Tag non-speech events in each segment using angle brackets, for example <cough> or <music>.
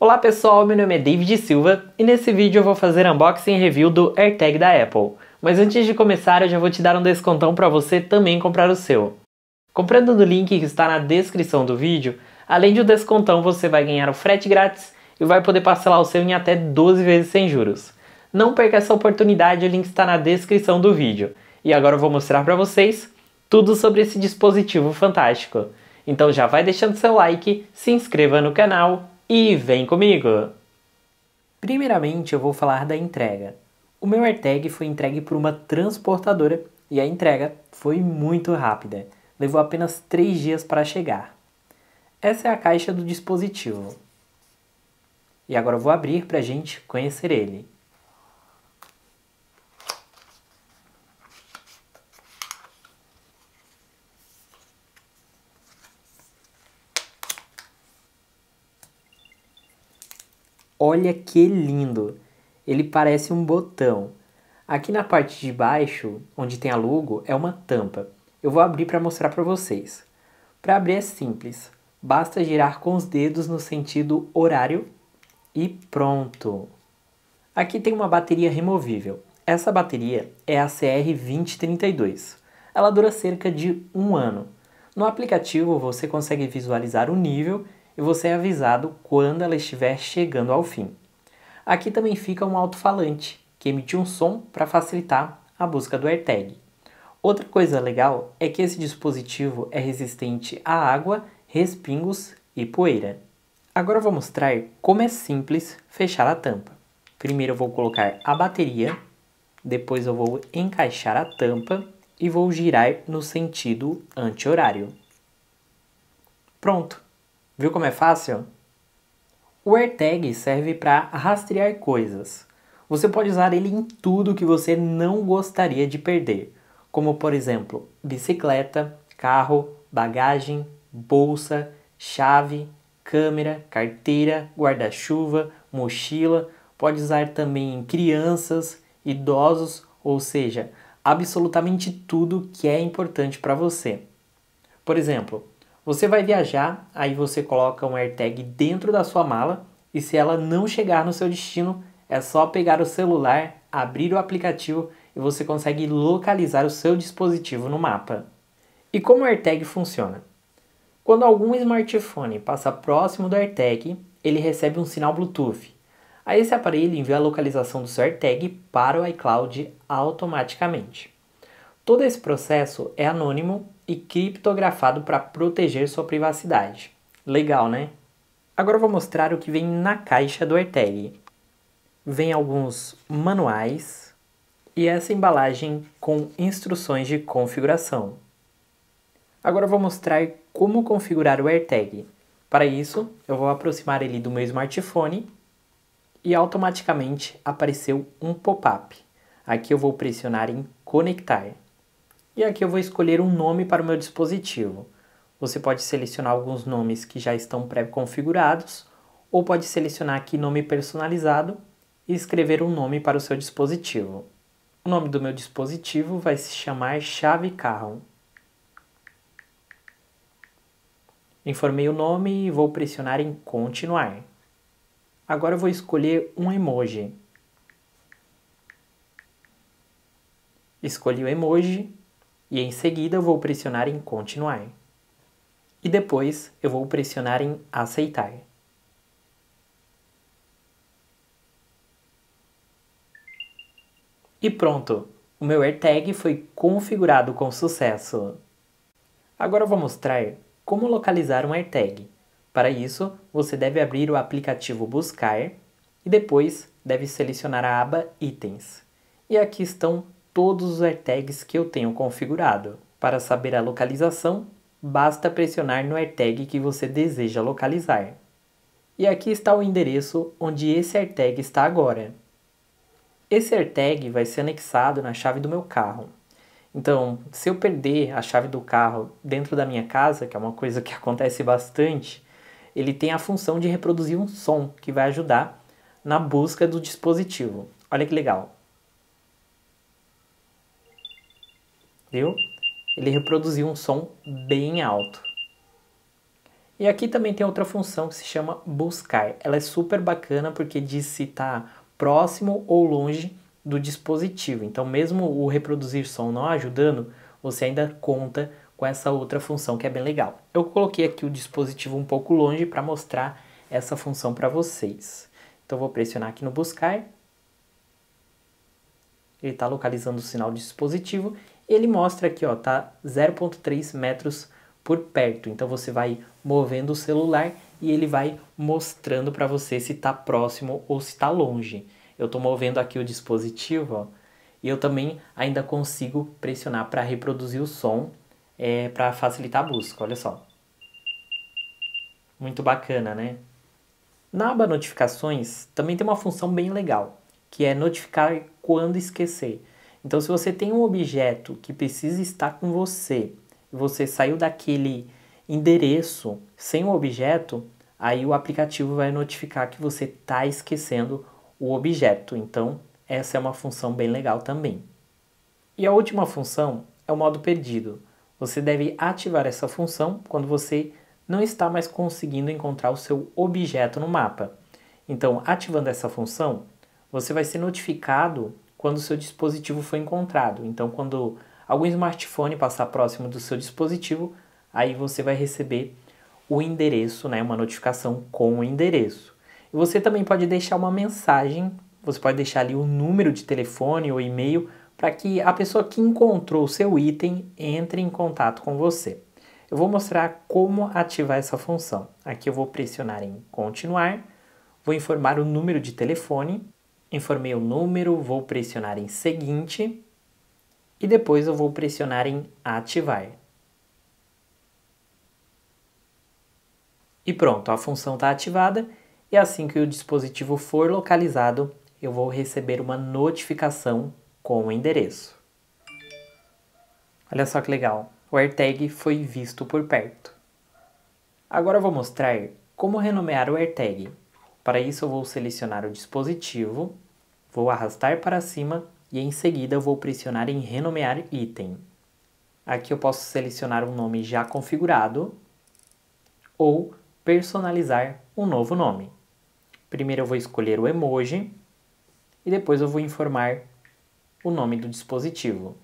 Olá pessoal, meu nome é David Silva e nesse vídeo eu vou fazer unboxing e review do AirTag da Apple. Mas antes de começar eu já vou te dar um descontão para você também comprar o seu. Comprando no link que está na descrição do vídeo, além do descontão você vai ganhar o frete grátis e vai poder parcelar o seu em até 12 vezes sem juros. Não perca essa oportunidade, o link está na descrição do vídeo. E agora eu vou mostrar para vocês tudo sobre esse dispositivo fantástico. Então já vai deixando seu like, se inscreva no canal e vem comigo! Primeiramente, eu vou falar da entrega. O meu AirTag foi entregue por uma transportadora e a entrega foi muito rápida. Levou apenas 3 dias para chegar. Essa é a caixa do dispositivo. E agora eu vou abrir para a gente conhecer ele. Olha que lindo! Ele parece um botão. Aqui na parte de baixo, onde tem a logo, é uma tampa. Eu vou abrir para mostrar para vocês. Para abrir é simples. Basta girar com os dedos no sentido horário e pronto. Aqui tem uma bateria removível. Essa bateria é a CR2032. Ela dura cerca de um ano. No aplicativo você consegue visualizar o nível e você é avisado quando ela estiver chegando ao fim. Aqui também fica um alto-falante, que emite um som para facilitar a busca do AirTag. Outra coisa legal é que esse dispositivo é resistente à água, respingos e poeira. Agora vou mostrar como é simples fechar a tampa. Primeiro eu vou colocar a bateria, depois eu vou encaixar a tampa e vou girar no sentido anti-horário. Pronto! Viu como é fácil? O AirTag serve para rastrear coisas. Você pode usar ele em tudo que você não gostaria de perder, como por exemplo, bicicleta, carro, bagagem, bolsa, chave, câmera, carteira, guarda-chuva, mochila. Pode usar também em crianças, idosos, ou seja, absolutamente tudo que é importante para você. Por exemplo, você vai viajar, aí você coloca um AirTag dentro da sua mala e se ela não chegar no seu destino, é só pegar o celular, abrir o aplicativo e você consegue localizar o seu dispositivo no mapa. E como o AirTag funciona? Quando algum smartphone passa próximo do AirTag, ele recebe um sinal Bluetooth. Aí esse aparelho envia a localização do seu AirTag para o iCloud automaticamente. Todo esse processo é anônimo e criptografado para proteger sua privacidade. Legal, né? Agora vou mostrar o que vem na caixa do AirTag. Vem alguns manuais e essa embalagem com instruções de configuração. Agora vou mostrar como configurar o AirTag. Para isso, eu vou aproximar ele do meu smartphone e automaticamente apareceu um pop-up. Aqui eu vou pressionar em conectar. E aqui eu vou escolher um nome para o meu dispositivo. Você pode selecionar alguns nomes que já estão pré-configurados ou pode selecionar aqui nome personalizado e escrever um nome para o seu dispositivo. O nome do meu dispositivo vai se chamar chave carro. Informei o nome e vou pressionar em continuar. Agora eu vou escolher um emoji. Escolhi o emoji e em seguida vou pressionar em continuar. E depois eu vou pressionar em aceitar. E pronto, o meu AirTag foi configurado com sucesso. Agora eu vou mostrar como localizar um AirTag. Para isso, você deve abrir o aplicativo Buscar e depois deve selecionar a aba Itens. E aqui estão todos os AirTags que eu tenho configurado. Para saber a localização, basta pressionar no AirTag que você deseja localizar. E aqui está o endereço onde esse AirTag está agora. Esse AirTag vai ser anexado na chave do meu carro. Então, se eu perder a chave do carro dentro da minha casa, que é uma coisa que <laughs> acontece bastante, ele tem a função de reproduzir um som que vai ajudar na busca do dispositivo. Olha que legal. viu? Ele reproduziu um som bem alto. E aqui também tem outra função que se chama buscar. Ela é super bacana porque diz se está próximo ou longe do dispositivo. Então, mesmo o reproduzir som não ajudando, você ainda conta com essa outra função que é bem legal. Eu coloquei aqui o dispositivo um pouco longe para mostrar essa função para vocês. Então, vou pressionar aqui no buscar. Ele está localizando o sinal do dispositivo ele mostra aqui, ó, tá 0.3 metros por perto. Então você vai movendo o celular e ele vai mostrando para você se está próximo ou se está longe. Eu estou movendo aqui o dispositivo, ó, e eu também ainda consigo pressionar para reproduzir o som, é, para facilitar a busca. Olha só. Muito bacana, né? Na aba notificações também tem uma função bem legal, que é notificar quando esquecer. Então, se você tem um objeto que precisa estar com você, você saiu daquele endereço sem o objeto, aí o aplicativo vai notificar que você está esquecendo o objeto. Então, essa é uma função bem legal também. E a última função é o modo perdido. Você deve ativar essa função quando você não está mais conseguindo encontrar o seu objeto no mapa. Então, ativando essa função, você vai ser notificado quando o seu dispositivo foi encontrado. Então, quando algum smartphone passar próximo do seu dispositivo, aí você vai receber o endereço, né, uma notificação com o endereço. E você também pode deixar uma mensagem, você pode deixar ali o um número de telefone ou e-mail para que a pessoa que encontrou o seu item entre em contato com você. Eu vou mostrar como ativar essa função. Aqui eu vou pressionar em continuar, vou informar o número de telefone Informei o número, vou pressionar em seguinte e depois eu vou pressionar em ativar. E pronto, a função está ativada e assim que o dispositivo for localizado, eu vou receber uma notificação com o endereço. Olha só que legal, o AirTag foi visto por perto. Agora eu vou mostrar como renomear o AirTag para isso, eu vou selecionar o dispositivo, vou arrastar para cima e em seguida vou pressionar em Renomear Item. Aqui eu posso selecionar um nome já configurado ou personalizar um novo nome. Primeiro eu vou escolher o emoji e depois eu vou informar o nome do dispositivo.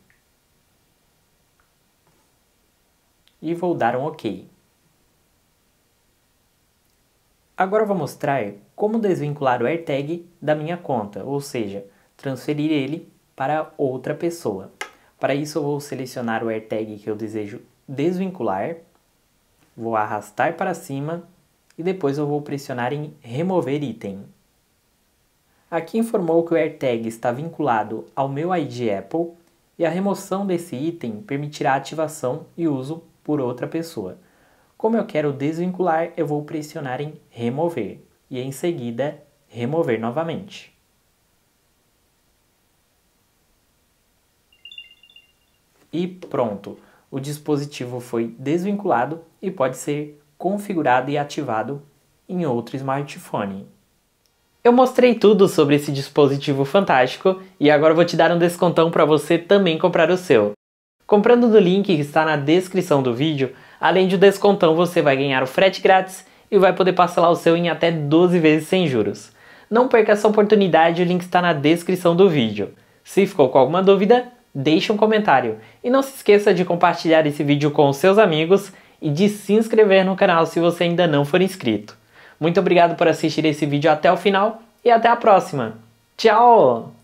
E vou dar um OK. Agora vou mostrar é como desvincular o AirTag da minha conta, ou seja, transferir ele para outra pessoa. Para isso eu vou selecionar o AirTag que eu desejo desvincular, vou arrastar para cima e depois eu vou pressionar em remover item. Aqui informou que o AirTag está vinculado ao meu ID Apple e a remoção desse item permitirá ativação e uso por outra pessoa. Como eu quero desvincular, eu vou pressionar em remover e em seguida remover novamente. E pronto, o dispositivo foi desvinculado e pode ser configurado e ativado em outro smartphone. Eu mostrei tudo sobre esse dispositivo fantástico e agora vou te dar um descontão para você também comprar o seu. Comprando do link que está na descrição do vídeo, Além de descontão, você vai ganhar o frete grátis e vai poder parcelar o seu em até 12 vezes sem juros. Não perca essa oportunidade, o link está na descrição do vídeo. Se ficou com alguma dúvida, deixe um comentário. E não se esqueça de compartilhar esse vídeo com os seus amigos e de se inscrever no canal se você ainda não for inscrito. Muito obrigado por assistir esse vídeo até o final e até a próxima. Tchau!